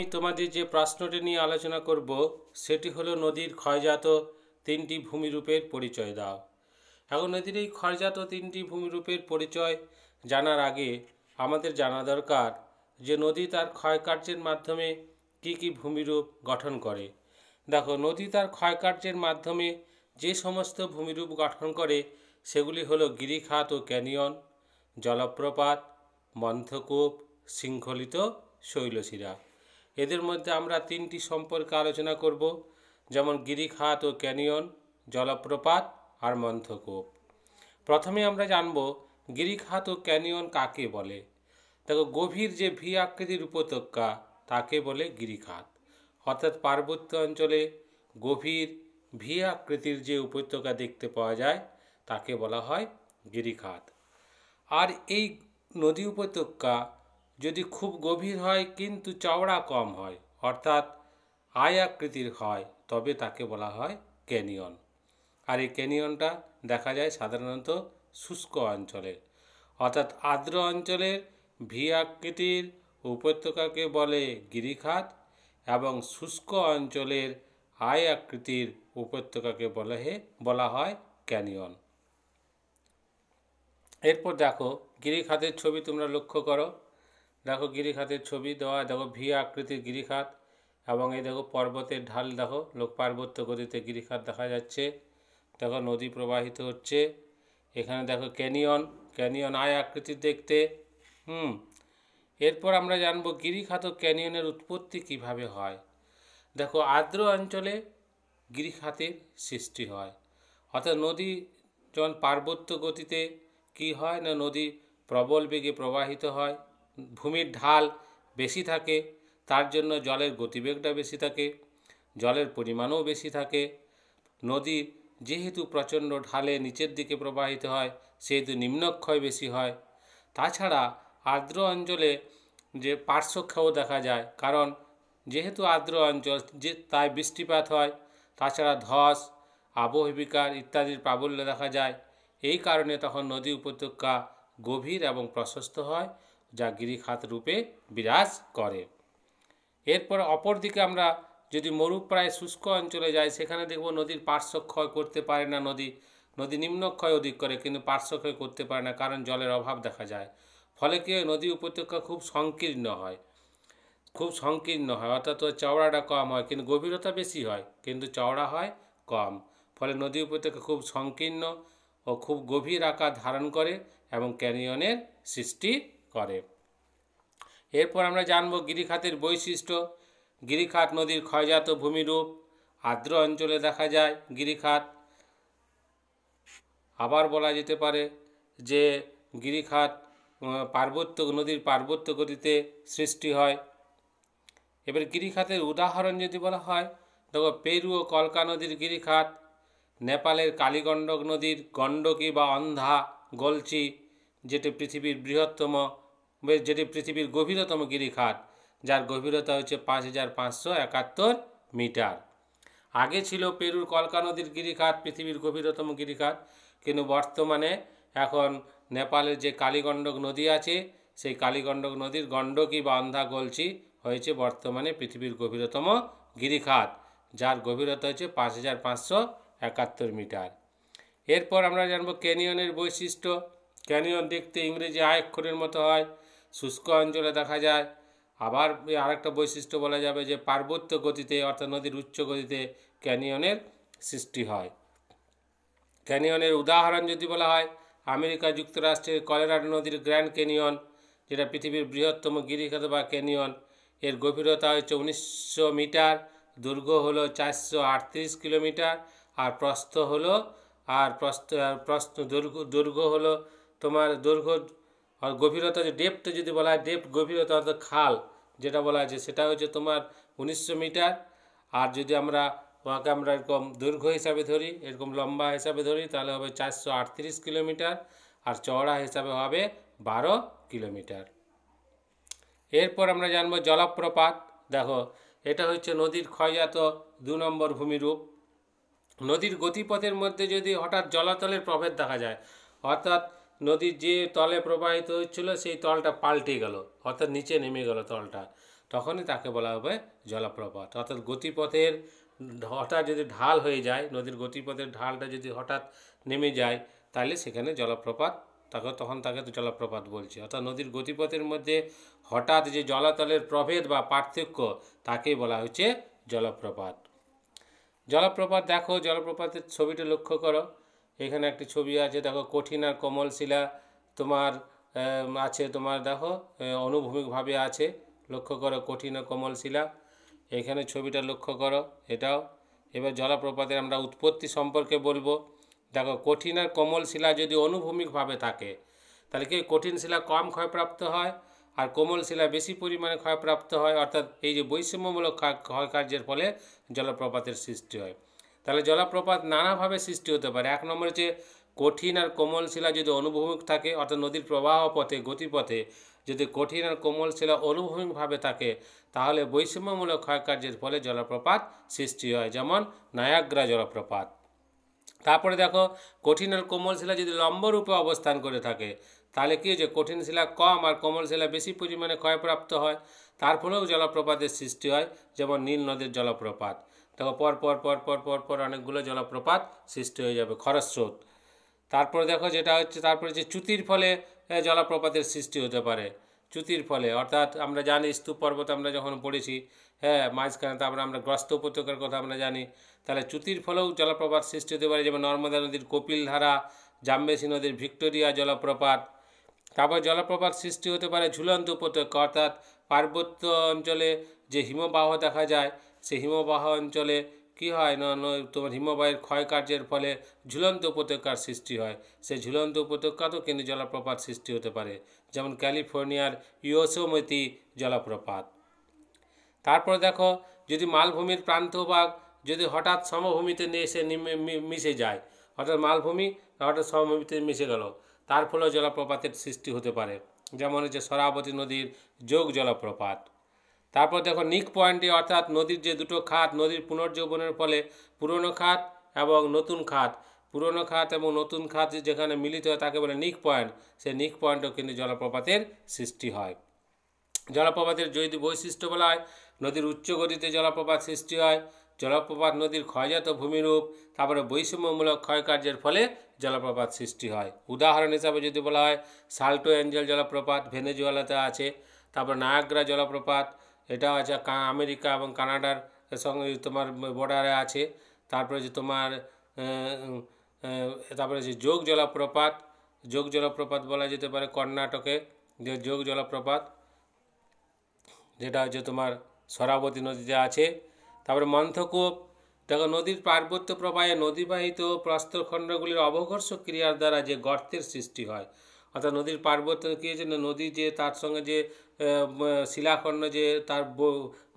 আমি তোমাদের যে প্রশ্নটি নিয়ে আলোচনা করব সেটি হলো নদীর ক্ষয়জাত তিনটি ভূমিরূপের পরিচয় দাও এখন নদীর এই ক্ষয়জাত তিনটি ভূমিরূপের পরিচয় জানার আগে আমাদের জানা দরকার যে নদী তার ক্ষয়কার্যের মাধ্যমে কি কি ভূমিরূপ গঠন করে দেখো নদী তার ক্ষয়কার্যের মাধ্যমে যে সমস্ত ভূমিরূপ গঠন করে সেগুলি হলো গিরিখাত ও ক্যানিয়ন জলপ্রপাত মন্থকূপ শৃঙ্খলিত শৈলশিরা এদের মধ্যে আমরা তিনটি সম্পর্কে আলোচনা করব যেমন গিরিখাত ও ক্যানিয়ন জলপ্রপাত আর মন্থকূপ প্রথমে আমরা জানব গিরিখাত ও ক্যানিয়ন কাকে বলে দেখো গভীর যে ভি আকৃতির উপত্যকা তাকে বলে গিরিখাত অর্থাৎ পার্বত্য অঞ্চলে গভীর ভি আকৃতির যে উপত্যকা দেখতে পাওয়া যায় তাকে বলা হয় গিরিখাত আর এই নদী উপত্যকা যদি খুব গভীর হয় কিন্তু চওড়া কম হয় অর্থাৎ আয় আকৃতির হয় তবে তাকে বলা হয় ক্যানিয়ন আর এই ক্যানিয়নটা দেখা যায় সাধারণত শুষ্ক অঞ্চলে অর্থাৎ আর্দ্র অঞ্চলের ভি আকৃতির উপত্যকাকে বলে গিরিখাত এবং শুষ্ক অঞ্চলের আয় আকৃতির উপত্যকাকে বলে বলা হয় ক্যানিয়ন এরপর দেখো গিরিখাতের ছবি তোমরা লক্ষ্য করো দেখো গিরিখাতের ছবি দেওয়া দেখো ভি আকৃতির গিরিখাত এবং এই দেখো পর্বতের ঢাল দেখো লোক পার্বত্য গতিতে গিরিখাত দেখা যাচ্ছে দেখো নদী প্রবাহিত হচ্ছে এখানে দেখো ক্যানিয়ন ক্যানিয়ন আয় আকৃতির দেখতে হুম এরপর আমরা জানব গিরিখাত ক্যানিয়নের উৎপত্তি কিভাবে হয় দেখো আর্দ্র অঞ্চলে গিরিখাতের সৃষ্টি হয় অর্থাৎ নদী যখন পার্বত্য গতিতে কি হয় না নদী প্রবল বেগে প্রবাহিত হয় ভূমির ঢাল বেশি থাকে তার জন্য জলের গতিবেগটা বেশি থাকে জলের পরিমাণও বেশি থাকে নদী যেহেতু প্রচণ্ড ঢালে নিচের দিকে প্রবাহিত হয় সেহেতু নিম্নক্ষয় বেশি হয় তাছাড়া আর্দ্র অঞ্চলে যে পার্শ্বক্ষয়ও দেখা যায় কারণ যেহেতু আর্দ্র অঞ্চল যে তাই বৃষ্টিপাত হয় তাছাড়া ধস আবহবিকার ইত্যাদির প্রাবল্য দেখা যায় এই কারণে তখন নদী উপত্যকা গভীর এবং প্রশস্ত হয় যা গিরিখাত রূপে বিরাজ করে এরপর অপরদিকে আমরা যদি মরুপ্রায় শুষ্ক অঞ্চলে যাই সেখানে দেখব নদীর পার্শ্বক্ষয় করতে পারে না নদী নদী নিম্নক্ষয় অধিক করে কিন্তু পার্শ্বক্ষয় করতে পারে না কারণ জলের অভাব দেখা যায় ফলে কি নদী উপত্যকা খুব সংকীর্ণ হয় খুব সংকীর্ণ হয় অর্থাৎ চওড়াটা কম হয় কিন্তু গভীরতা বেশি হয় কিন্তু চওড়া হয় কম ফলে নদী উপত্যকা খুব সংকীর্ণ ও খুব গভীর আকার ধারণ করে এবং ক্যানিয়নের সৃষ্টি করে এরপর আমরা জানব গিরিখাতের বৈশিষ্ট্য গিরিখাত নদীর ক্ষয়জাত ভূমিরূপ আর্দ্র অঞ্চলে দেখা যায় গিরিখাত আবার বলা যেতে পারে যে গিরিখাত পার্বত্য নদীর পার্বত্য গতিতে সৃষ্টি হয় এবার গিরিখাতের উদাহরণ যদি বলা হয় দেখো পেরু ও কলকা নদীর গিরিখাত নেপালের কালীগণ্ডক নদীর গণ্ডকী বা অন্ধা গলচি যেটি পৃথিবীর বৃহত্তম যেটি পৃথিবীর গভীরতম গিরিখাত যার গভীরতা হচ্ছে পাঁচ হাজার পাঁচশো একাত্তর মিটার আগে ছিল পেরুর কলকা নদীর গিরিখাত পৃথিবীর গভীরতম গিরিখাত কিন্তু বর্তমানে এখন নেপালের যে কালীগণ্ডক নদী আছে সেই কালীগণ্ডক নদীর গণ্ডকী বা অন্ধা গলছি হয়েছে বর্তমানে পৃথিবীর গভীরতম গিরিখাত যার গভীরতা হচ্ছে পাঁচ হাজার পাঁচশো একাত্তর মিটার এরপর আমরা জানব ক্যানিয়নের বৈশিষ্ট্য ক্যানিয়ন দেখতে ইংরেজি আয়ক্ষরের মতো হয় শুষ্ক অঞ্চলে দেখা যায় আবার আরেকটা বৈশিষ্ট্য বলা যাবে যে পার্বত্য গতিতে অর্থাৎ নদীর উচ্চ গতিতে ক্যানিয়নের সৃষ্টি হয় ক্যানিয়নের উদাহরণ যদি বলা হয় আমেরিকা যুক্তরাষ্ট্রের কলেরাডো নদীর গ্র্যান্ড ক্যানিয়ন যেটা পৃথিবীর বৃহত্তম গিরিখাত বা ক্যানিয়ন এর গভীরতা হচ্ছে উনিশশো মিটার দুর্ঘ হলো চারশো আটত্রিশ কিলোমিটার আর প্রস্থ হলো আর প্রস্থ প্রস্থ দুর্ঘ দুর্ঘ হলো তোমার দৈর্ঘ্য আর গভীরতা যে ডেপটা যদি বলা হয় ডেপ গভীরতা অর্থাৎ খাল যেটা বলা হয়েছে সেটা হচ্ছে তোমার উনিশশো মিটার আর যদি আমরা ওয়াকে আমরা এরকম দৈর্ঘ্য হিসাবে ধরি এরকম লম্বা হিসাবে ধরি তাহলে হবে চারশো আটত্রিশ কিলোমিটার আর চওড়া হিসাবে হবে বারো কিলোমিটার এরপর আমরা জানবো জলপ্রপাত দেখো এটা হচ্ছে নদীর ক্ষয়জাত দু নম্বর ভূমিরূপ নদীর গতিপথের মধ্যে যদি হঠাৎ জলাতলের প্রভেদ দেখা যায় অর্থাৎ নদীর যে তলে প্রবাহিত হচ্ছিল সেই তলটা পাল্টে গেল অর্থাৎ নিচে নেমে গেল তলটা তখনই তাকে বলা হবে জলপ্রপাত অর্থাৎ গতিপথের হঠাৎ যদি ঢাল হয়ে যায় নদীর গতিপথের ঢালটা যদি হঠাৎ নেমে যায় তাহলে সেখানে জলপ্রপাত তাকে তখন তাকে তো জলপ্রপাত বলছে অর্থাৎ নদীর গতিপথের মধ্যে হঠাৎ যে জলাতলের প্রভেদ বা পার্থক্য তাকেই বলা হচ্ছে জলপ্রপাত জলপ্রপাত দেখো জলপ্রপাতের ছবিটা লক্ষ্য করো এখানে একটি ছবি আছে দেখো কঠিন আর কমল শিলা তোমার আছে তোমার দেখো অনুভূমিকভাবে আছে লক্ষ্য করো কঠিন আর কমল শিলা এখানে ছবিটা লক্ষ্য করো এটাও এবার জলপ্রপাতের আমরা উৎপত্তি সম্পর্কে বলবো দেখো কঠিন আর কমল শিলা যদি অনুভূমিকভাবে থাকে তাহলে কি কঠিন শিলা কম ক্ষয়প্রাপ্ত হয় আর কোমল শিলা বেশি পরিমাণে ক্ষয়প্রাপ্ত হয় অর্থাৎ এই যে বৈষম্যমূলক ক্ষয়কার্যের ফলে জলপ্রপাতের সৃষ্টি হয় তাহলে জলপ্রপাত নানাভাবে সৃষ্টি হতে পারে এক নম্বর হচ্ছে কঠিন আর কোমল শিলা যদি অনুভূমিক থাকে অর্থাৎ নদীর প্রবাহ পথে গতিপথে যদি কঠিন আর কোমল শিলা অনুভূমিকভাবে থাকে তাহলে বৈষম্যমূলক ক্ষয়কার্যের ফলে জলপ্রপাত সৃষ্টি হয় যেমন নায়াগ্রা জলপ্রপাত তারপরে দেখো কঠিন আর কোমল শিলা যদি লম্বরূপে অবস্থান করে থাকে তাহলে কী যে কঠিন শিলা কম আর কোমল শিলা বেশি পরিমাণে ক্ষয়প্রাপ্ত হয় তার ফলেও জলপ্রপাতের সৃষ্টি হয় যেমন নীল নদের জলপ্রপাত দেখো পর পর পর পর পর পর অনেকগুলো জলপ্রপাত সৃষ্টি হয়ে যাবে খরস্রোত তারপরে দেখো যেটা হচ্ছে তারপরে যে চ্যুতির ফলে জলপ্রপাতের সৃষ্টি হতে পারে চ্যুতির ফলে অর্থাৎ আমরা জানি স্তূপ পর্বত আমরা যখন পড়েছি হ্যাঁ মাঝখানে তারপরে আমরা গ্রস্ত উপত্যকার কথা আমরা জানি তাহলে চ্যুতির ফলেও জলপ্রপাত সৃষ্টি হতে পারে যেমন নর্মদা নদীর কপিল ধারা জাম্বেসি নদীর ভিক্টোরিয়া জলপ্রপাত তারপর জলপ্রপাত সৃষ্টি হতে পারে ঝুলন্ত উপত্যকা অর্থাৎ পার্বত্য অঞ্চলে যে হিমবাহ দেখা যায় সে হিমবাহ অঞ্চলে কি হয় না তোমার হিমবাহের ক্ষয়কার্যের ফলে ঝুলন্ত উপত্যকার সৃষ্টি হয় সে ঝুলন্ত উপত্যকাতেও কিন্তু জলপ্রপাত সৃষ্টি হতে পারে যেমন ক্যালিফোর্নিয়ার ইয়োসোমতি জলপ্রপাত তারপরে দেখো যদি মালভূমির প্রান্তভাগ যদি হঠাৎ সমভূমিতে এসে মিশে যায় হঠাৎ মালভূমি হঠাৎ সমভূমিতে মিশে গেল তার ফলেও জলপ্রপাতের সৃষ্টি হতে পারে যেমন হচ্ছে সরাবতী নদীর যোগ জলপ্রপাত তারপর দেখো নিক পয়েন্টে অর্থাৎ নদীর যে দুটো খাত নদীর পুনর্জীবনের ফলে পুরনো খাত এবং নতুন খাত পুরনো খাত এবং নতুন খাত যেখানে মিলিত হয় তাকে বলে নিক পয়েন্ট সেই নিক পয়েন্টও কিন্তু জলপ্রপাতের সৃষ্টি হয় জলপ্রপাতের যদি বৈশিষ্ট্য বলা হয় নদীর উচ্চ গতিতে জলপ্রপাত সৃষ্টি হয় জলপ্রপাত নদীর ক্ষয়জাত ভূমিরূপ তারপরে বৈষম্যমূলক ক্ষয়কার্যের ফলে জলপ্রপাত সৃষ্টি হয় উদাহরণ হিসাবে যদি বলা হয় সাল্টো অ্যাঞ্জেল জলপ্রপাত ভেনেজুয়েলাতে আছে তারপর নায়াগ্রা জলপ্রপাত এটাও আছে আমেরিকা এবং কানাডার সঙ্গে তোমার বর্ডারে আছে তারপরে যে তোমার তারপরে যে যোগ জলপ্রপাত যোগ জলপ্রপাত বলা যেতে পারে কর্ণাটকে যে যোগ জলপ্রপাত যেটা হচ্ছে তোমার সরাবতী নদীতে আছে তারপরে মন্থকূপ দেখো নদীর পার্বত্য প্রবাহে নদীবাহিত প্রস্তরখণ্ডগুলির অবঘর্ষ ক্রিয়ার দ্বারা যে গর্তের সৃষ্টি হয় অর্থাৎ নদীর পার্বত্য কী হয়েছে না নদী যে তার সঙ্গে যে শিলাখণ্ড যে তার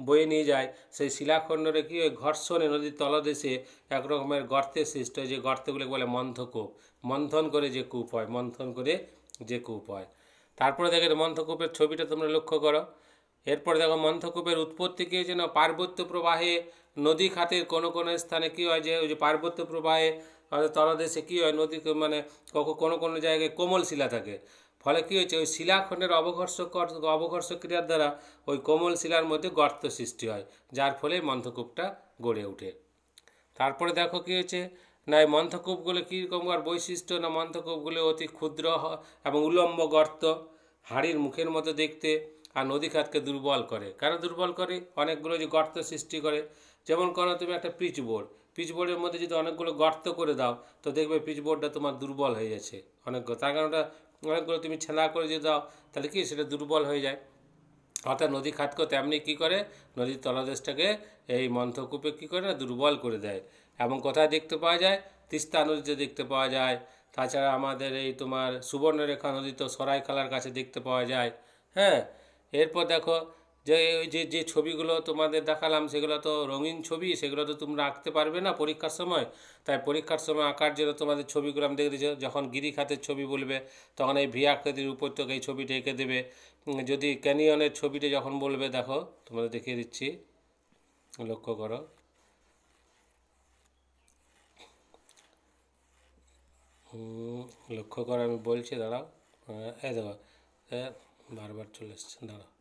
বয়ে নিয়ে যায় সেই শিলাখণ্ডরে কী হয় ঘর্ষণে নদীর তলদেশে এক রকমের গর্তের সৃষ্টি হয় যে গর্তগুলোকে বলে মন্থকূপ মন্থন করে যে কূপ হয় মন্থন করে যে কূপ হয় তারপরে দেখে মন্থকূপের ছবিটা তোমরা লক্ষ্য করো এরপরে দেখো মন্থকূপের উৎপত্তি কী হয়েছে না পার্বত্য প্রবাহে নদী খাতের কোনো কোনো স্থানে কী হয় যে ওই যে পার্বত্য প্রবাহে আর তলা দেশে কী হয় নদী মানে কোনো কোনো জায়গায় কোমল শিলা থাকে ফলে কী হয়েছে ওই শিলাখণ্ডের অবঘর্ষ অবঘর্ষ ক্রিয়ার দ্বারা ওই কোমল শিলার মধ্যে গর্ত সৃষ্টি হয় যার ফলে মন্থকূপটা গড়ে ওঠে তারপরে দেখো কী হয়েছে না এই মন্থকূপগুলো কীরকমকার বৈশিষ্ট্য না মন্থকূপগুলো অতি ক্ষুদ্র এবং উলম্ব গর্ত হাড়ির মুখের মতো দেখতে আর নদী খাতকে দুর্বল করে কেন দুর্বল করে অনেকগুলো যে গর্ত সৃষ্টি করে যেমন কোনো তুমি একটা পিচ বোর্ড পিচবোর্ডের মধ্যে যদি অনেকগুলো গর্ত করে দাও তো দেখবে পিচবোর্ডটা তোমার দুর্বল হয়ে যাচ্ছে অনেকগুলো তার কারণটা অনেকগুলো তুমি ছেলা করে যদি দাও তাহলে কি সেটা দুর্বল হয়ে যায় অর্থাৎ নদী খাতকো তেমনি কি করে নদীর তলাদেশটাকে এই মন্থকূপে কি করে না দুর্বল করে দেয় এবং কোথায় দেখতে পাওয়া যায় তিস্তা নদীতে দেখতে পাওয়া যায় তাছাড়া আমাদের এই তোমার সুবর্ণরেখা নদী তো সরাইখালার কাছে দেখতে পাওয়া যায় হ্যাঁ এরপর দেখো যে যে যে ছবিগুলো তোমাদের দেখালাম সেগুলো তো রঙিন ছবি সেগুলো তো তোমরা আঁকতে পারবে না পরীক্ষার সময় তাই পরীক্ষার সময় আঁকার জন্য তোমাদের ছবিগুলো আমি দেখেছি যখন গিরিখাতের ছবি বলবে তখন এই ভি আকৃতির উপত্যকা এই ছবিটা এঁকে দেবে যদি ক্যানিয়নের ছবিটা যখন বলবে দেখো তোমাদের দেখিয়ে দিচ্ছি লক্ষ্য করো লক্ষ্য করো আমি বলছি দাঁড়াও এই দেখো বারবার চলে এসছে দাঁড়াও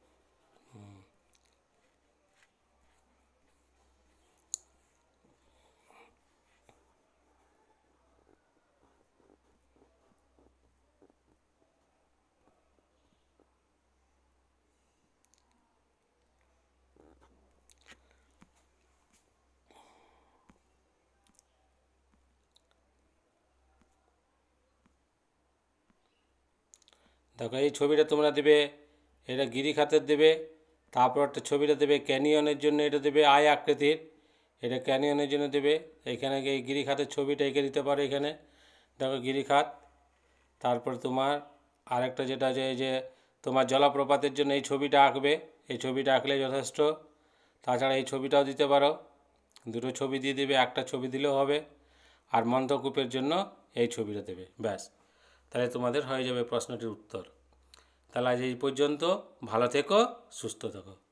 দেখো এই ছবিটা তোমরা দেবে এটা গিরি খাতের দেবে তারপর একটা ছবিটা দেবে ক্যানিয়নের জন্য এটা দেবে আয় আকৃতির এটা ক্যানিয়নের জন্য দেবে এখানে এই গিরি খাতের ছবিটা এঁকে দিতে পারো এখানে দেখো গিরি খাত তারপর তোমার আরেকটা যেটা আছে যে তোমার জলপ্রপাতের জন্য এই ছবিটা আঁকবে এই ছবিটা আঁকলে যথেষ্ট তাছাড়া এই ছবিটাও দিতে পারো দুটো ছবি দিয়ে দেবে একটা ছবি দিলেও হবে আর মন্ত্রকূপের জন্য এই ছবিটা দেবে ব্যাস তাহলে তোমাদের হয়ে যাবে প্রশ্নটির উত্তর তাহলে আজ এই পর্যন্ত ভালো থেকো সুস্থ থেকো